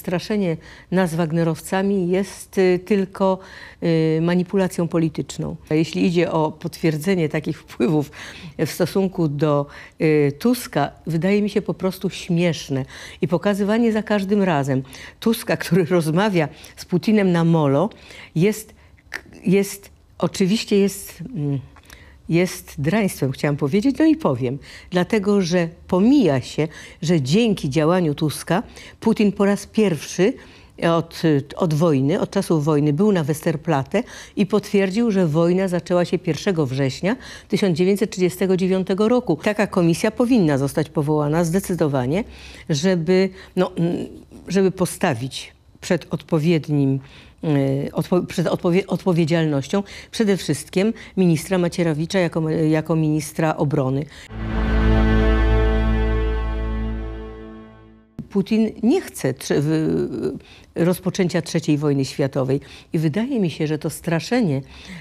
straszenie nas Wagnerowcami jest y, tylko y, manipulacją polityczną. Jeśli idzie o potwierdzenie takich wpływów w stosunku do y, Tuska, wydaje mi się po prostu śmieszne i pokazywanie za każdym razem Tuska, który rozmawia z Putinem na molo, jest, jest oczywiście jest mm, jest draństwem, chciałam powiedzieć, no i powiem. Dlatego, że pomija się, że dzięki działaniu Tuska Putin po raz pierwszy e, od, od, wojny, od czasów wojny, był na Westerplatte i potwierdził, że wojna zaczęła się 1 września 1939 roku. Taka komisja powinna zostać powołana zdecydowanie, żeby, no, żeby postawić przed odpowiednim e, Odpo przed odpowie odpowiedzialnością przede wszystkim ministra macierowicza jako, jako ministra obrony. Putin nie chce rozpoczęcia III wojny światowej. I wydaje mi się, że to straszenie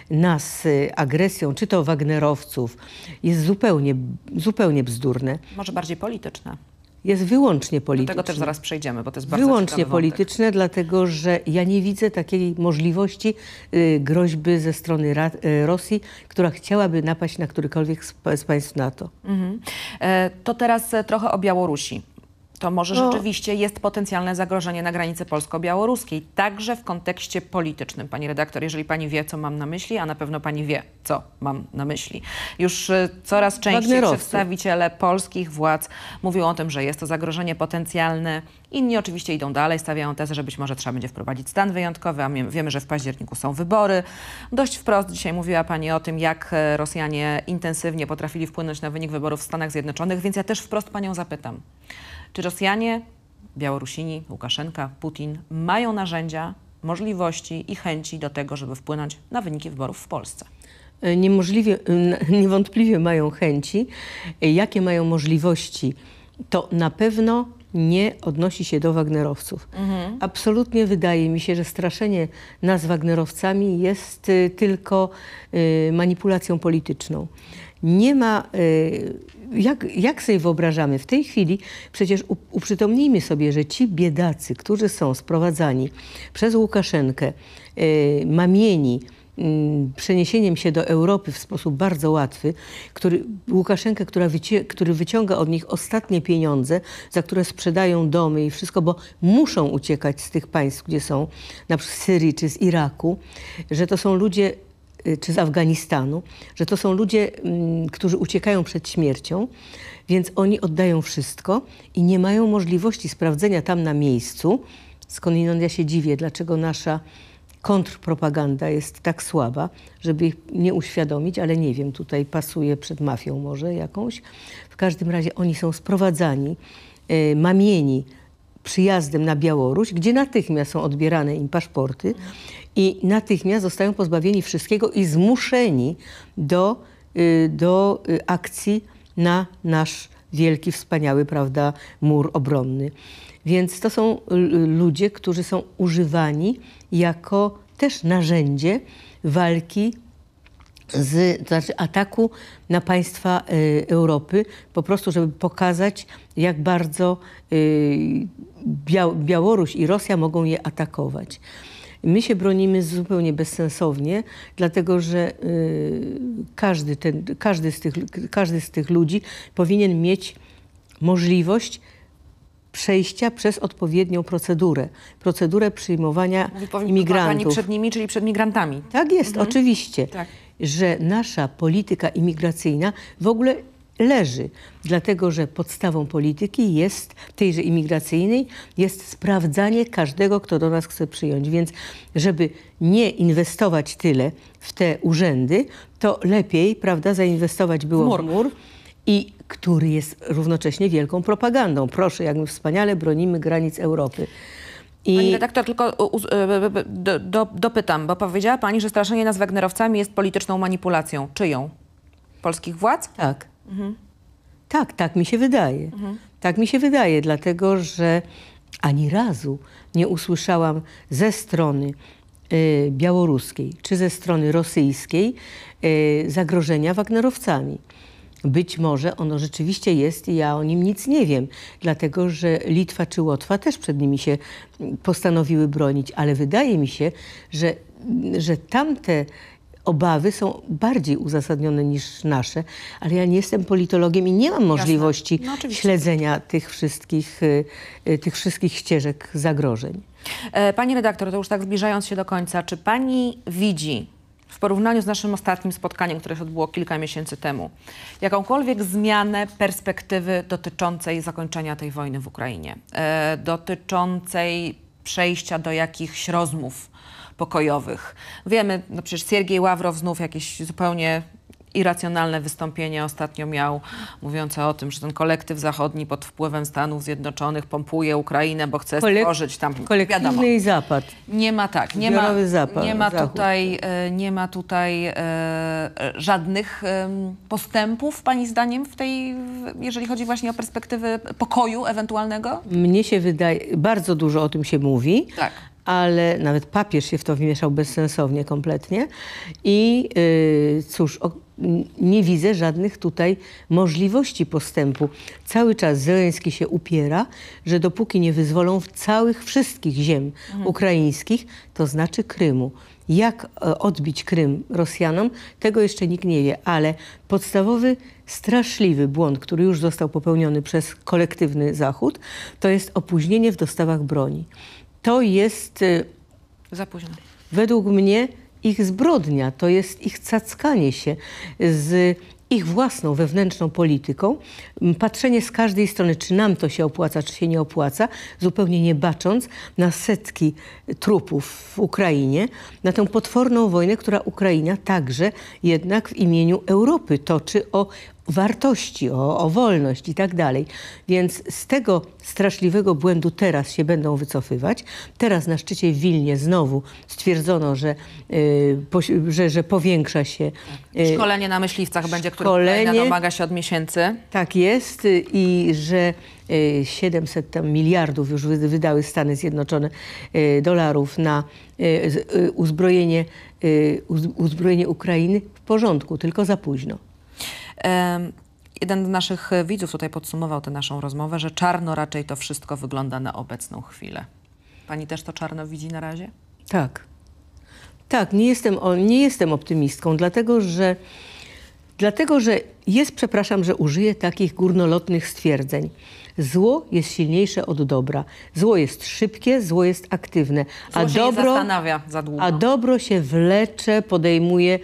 nas e, agresją, czy to Wagnerowców, jest zupełnie, zupełnie bzdurne. Może bardziej polityczne jest wyłącznie polityczne. Do tego też zaraz przejdziemy, bo to jest bardzo Wyłącznie polityczne, wątek. dlatego że ja nie widzę takiej możliwości y, groźby ze strony ra, y, Rosji, która chciałaby napaść na którykolwiek z, z państw NATO. Mhm. E, to teraz e, trochę o Białorusi to może no. rzeczywiście jest potencjalne zagrożenie na granicy polsko-białoruskiej, także w kontekście politycznym, pani redaktor, jeżeli pani wie, co mam na myśli, a na pewno pani wie, co mam na myśli. Już y, coraz częściej przedstawiciele polskich władz mówią o tym, że jest to zagrożenie potencjalne Inni oczywiście idą dalej, stawiają tezę, że być może trzeba będzie wprowadzić stan wyjątkowy, a wiemy, że w październiku są wybory. Dość wprost dzisiaj mówiła Pani o tym, jak e, Rosjanie intensywnie potrafili wpłynąć na wynik wyborów w Stanach Zjednoczonych, więc ja też wprost Panią zapytam, czy Rosjanie, Białorusini, Łukaszenka, Putin mają narzędzia, możliwości i chęci do tego, żeby wpłynąć na wyniki wyborów w Polsce? E, niemożliwie, e, niewątpliwie mają chęci. Jakie mają możliwości? To na pewno nie odnosi się do Wagnerowców. Mhm. Absolutnie wydaje mi się, że straszenie nas Wagnerowcami jest y, tylko y, manipulacją polityczną. Nie ma. Y, jak, jak sobie wyobrażamy w tej chwili, przecież uprzytomnijmy sobie, że ci biedacy, którzy są sprowadzani przez Łukaszenkę, y, mamieni, Mm, przeniesieniem się do Europy w sposób bardzo łatwy, który, Łukaszenkę, która wycie, który wyciąga od nich ostatnie pieniądze, za które sprzedają domy i wszystko, bo muszą uciekać z tych państw, gdzie są, na przykład z Syrii czy z Iraku, że to są ludzie y, czy z Afganistanu, że to są ludzie, mm, którzy uciekają przed śmiercią, więc oni oddają wszystko i nie mają możliwości sprawdzenia tam na miejscu, Skąd ja się dziwię, dlaczego nasza kontrpropaganda jest tak słaba, żeby ich nie uświadomić, ale nie wiem, tutaj pasuje przed mafią może jakąś. W każdym razie oni są sprowadzani, e, mamieni przyjazdem na Białoruś, gdzie natychmiast są odbierane im paszporty i natychmiast zostają pozbawieni wszystkiego i zmuszeni do, e, do e, akcji na nasz wielki, wspaniały, prawda, mur obronny. Więc to są y, y, ludzie, którzy są używani jako też narzędzie walki z, to znaczy ataku na państwa y, Europy, po prostu, żeby pokazać, jak bardzo y, Białoruś i Rosja mogą je atakować. My się bronimy zupełnie bezsensownie, dlatego że y, każdy, ten, każdy, z tych, każdy z tych ludzi powinien mieć możliwość przejścia przez odpowiednią procedurę, procedurę przyjmowania imigrantów. przed nimi, czyli przed migrantami. Tak jest, mhm. oczywiście, tak. że nasza polityka imigracyjna w ogóle leży, dlatego że podstawą polityki jest, tejże imigracyjnej, jest sprawdzanie każdego, kto do nas chce przyjąć. Więc żeby nie inwestować tyle w te urzędy, to lepiej, prawda, zainwestować było mur. mur i który jest równocześnie wielką propagandą. Proszę, jak my wspaniale bronimy granic Europy. I... Pani redaktor, tylko e, e, e, do, do, dopytam, bo powiedziała Pani, że straszenie nas Wagnerowcami jest polityczną manipulacją. Czyją? Polskich władz? Tak. Mhm. Tak, tak mi się wydaje. Mhm. Tak mi się wydaje, dlatego że ani razu nie usłyszałam ze strony y, białoruskiej czy ze strony rosyjskiej y, zagrożenia Wagnerowcami. Być może ono rzeczywiście jest i ja o nim nic nie wiem, dlatego że Litwa czy Łotwa też przed nimi się postanowiły bronić, ale wydaje mi się, że, że tamte obawy są bardziej uzasadnione niż nasze, ale ja nie jestem politologiem i nie mam możliwości no, śledzenia tych wszystkich, y, y, tych wszystkich ścieżek zagrożeń. E, pani redaktor, to już tak zbliżając się do końca, czy pani widzi w porównaniu z naszym ostatnim spotkaniem, które się odbyło kilka miesięcy temu, jakąkolwiek zmianę perspektywy dotyczącej zakończenia tej wojny w Ukrainie, e, dotyczącej przejścia do jakichś rozmów pokojowych. Wiemy, no przecież Siergiej Ławrow znów jakieś zupełnie irracjonalne wystąpienie ostatnio miał, mówiące o tym, że ten kolektyw zachodni pod wpływem Stanów Zjednoczonych pompuje Ukrainę, bo chce Kolek stworzyć tam... Kolektywny wiadomo, i zapad. Nie ma tak. Nie ma, zapad, nie ma tutaj, e, nie ma tutaj e, żadnych e, postępów, pani zdaniem, w tej, jeżeli chodzi właśnie o perspektywy pokoju ewentualnego? Mnie się wydaje, bardzo dużo o tym się mówi. Tak ale nawet papież się w to wmieszał bezsensownie kompletnie. I yy, cóż, nie widzę żadnych tutaj możliwości postępu. Cały czas Zeleński się upiera, że dopóki nie wyzwolą całych wszystkich ziem mhm. ukraińskich, to znaczy Krymu. Jak e, odbić Krym Rosjanom, tego jeszcze nikt nie wie, ale podstawowy, straszliwy błąd, który już został popełniony przez kolektywny Zachód, to jest opóźnienie w dostawach broni. To jest. E, Za późno. Według mnie ich zbrodnia, to jest ich cackanie się z ich własną wewnętrzną polityką, patrzenie z każdej strony, czy nam to się opłaca, czy się nie opłaca, zupełnie nie bacząc na setki trupów w Ukrainie, na tę potworną wojnę, która Ukraina także jednak w imieniu Europy toczy o wartości, o, o wolność i tak dalej. Więc z tego straszliwego błędu teraz się będą wycofywać. Teraz na szczycie w Wilnie znowu stwierdzono, że, y, po, że, że, powiększa się... Y, szkolenie na myśliwcach będzie, które domaga się od miesięcy. Tak jest y, i że 700 y, tam miliardów już wydały Stany Zjednoczone y, dolarów na uzbrojenie, uzbrojenie Ukrainy w porządku, tylko za późno. Jeden z naszych widzów tutaj podsumował tę naszą rozmowę, że czarno raczej to wszystko wygląda na obecną chwilę. Pani też to czarno widzi na razie? Tak. Tak, nie jestem, nie jestem optymistką, dlatego że, dlatego że jest, przepraszam, że użyję takich górnolotnych stwierdzeń. Zło jest silniejsze od dobra. Zło jest szybkie, zło jest aktywne. Zło a dobro, nie zastanawia za długo. A dobro się wlecze, podejmuje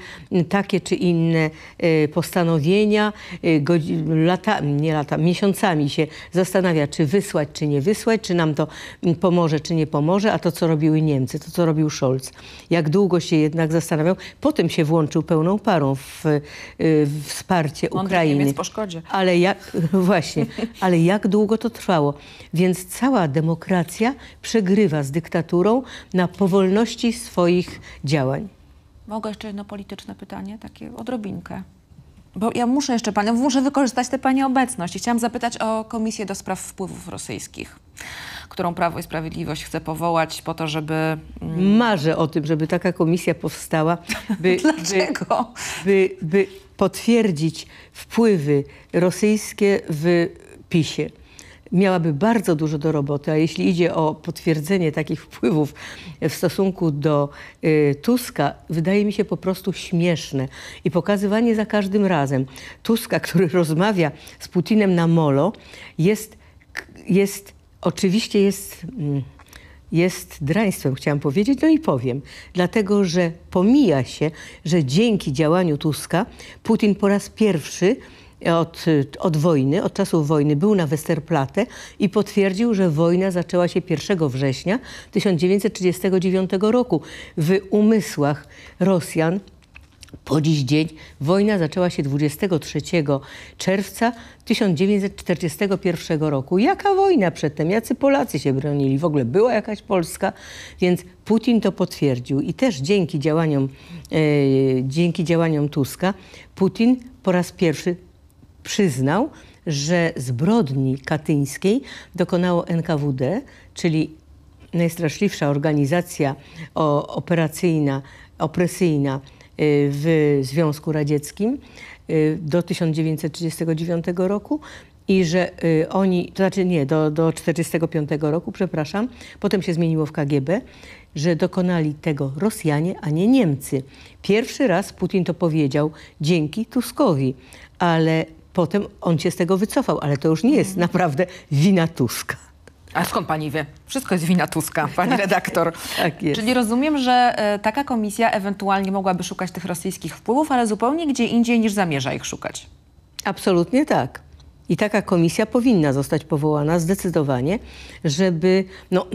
takie czy inne y, postanowienia, y, lata, nie lata, miesiącami się zastanawia, czy wysłać, czy nie wysłać, czy nam to mm, pomoże, czy nie pomoże, a to, co robiły Niemcy, to, co robił Scholz. Jak długo się jednak zastanawiał, potem się włączył pełną parą w, y, w wsparcie Mądry Ukrainy. Niemiec po szkodzie. Ale jak, właśnie, ale jak długo długo to trwało. Więc cała demokracja przegrywa z dyktaturą na powolności swoich działań. Mogę jeszcze jedno polityczne pytanie, takie odrobinkę. Bo ja muszę jeszcze panią, muszę wykorzystać tę pani obecność. I chciałam zapytać o Komisję do Spraw Wpływów Rosyjskich, którą Prawo i Sprawiedliwość chce powołać po to, żeby... Mm, Marzę o tym, żeby taka komisja powstała, by... Dlaczego? By, by, by potwierdzić wpływy rosyjskie w PiSie miałaby bardzo dużo do roboty, a jeśli idzie o potwierdzenie takich wpływów w stosunku do y, Tuska, wydaje mi się po prostu śmieszne i pokazywanie za każdym razem Tuska, który rozmawia z Putinem na molo, jest, jest oczywiście jest. Mm, jest draństwem, chciałam powiedzieć, no i powiem. Dlatego, że pomija się, że dzięki działaniu Tuska Putin po raz pierwszy od, od wojny, od czasów wojny, był na Westerplatte i potwierdził, że wojna zaczęła się 1 września 1939 roku. W umysłach Rosjan po dziś dzień wojna zaczęła się 23 czerwca 1941 roku. Jaka wojna przedtem? Jacy Polacy się bronili? W ogóle była jakaś Polska? Więc Putin to potwierdził i też dzięki działaniom, e, dzięki działaniom Tuska Putin po raz pierwszy przyznał, że zbrodni katyńskiej dokonało NKWD, czyli najstraszliwsza organizacja operacyjna, opresyjna y, w Związku Radzieckim y, do 1939 roku i że y, oni, to znaczy nie, do, do 45 roku, przepraszam, potem się zmieniło w KGB, że dokonali tego Rosjanie, a nie Niemcy. Pierwszy raz Putin to powiedział dzięki Tuskowi, ale Potem on się z tego wycofał, ale to już nie jest naprawdę wina Tuska. A skąd pani wie? Wszystko jest wina Tuska, pani tak, redaktor. tak jest. Czyli rozumiem, że e, taka komisja ewentualnie mogłaby szukać tych rosyjskich wpływów, ale zupełnie gdzie indziej niż zamierza ich szukać. Absolutnie tak. I taka komisja powinna zostać powołana zdecydowanie, żeby, no,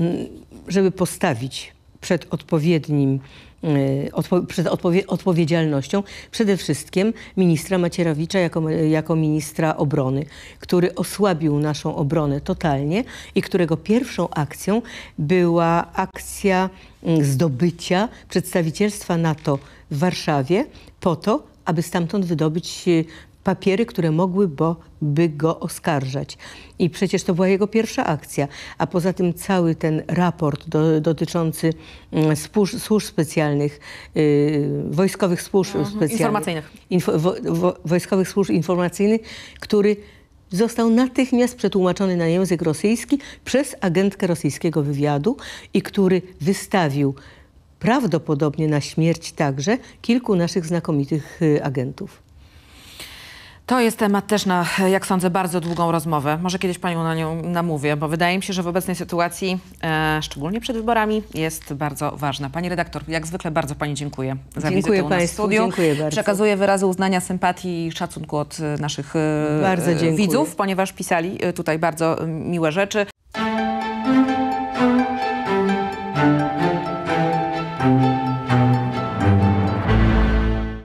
żeby postawić przed odpowiednim Y, odpo przed odpowie odpowiedzialnością przede wszystkim ministra macierowicza jako, jako ministra obrony, który osłabił naszą obronę totalnie i którego pierwszą akcją była akcja mm, zdobycia przedstawicielstwa NATO w Warszawie po to, aby stamtąd wydobyć y, papiery, które mogłyby go oskarżać. I przecież to była jego pierwsza akcja. A poza tym cały ten raport do, dotyczący mm, służb specjalnych, yy, wojskowych służb mhm. specjalnych. Informacyjnych. Info, wo, wo, wojskowych służb informacyjnych, który został natychmiast przetłumaczony na język rosyjski przez agentkę rosyjskiego wywiadu i który wystawił prawdopodobnie na śmierć także kilku naszych znakomitych y, agentów. To jest temat też na, jak sądzę, bardzo długą rozmowę. Może kiedyś Panią na nią namówię, bo wydaje mi się, że w obecnej sytuacji, e, szczególnie przed wyborami, jest bardzo ważna. Pani redaktor, jak zwykle bardzo Pani dziękuję za dziękuję wizytę u nas w studiu. Dziękuję bardzo. Przekazuję wyrazy uznania, sympatii i szacunku od e, naszych e, widzów, ponieważ pisali e, tutaj bardzo e, miłe rzeczy.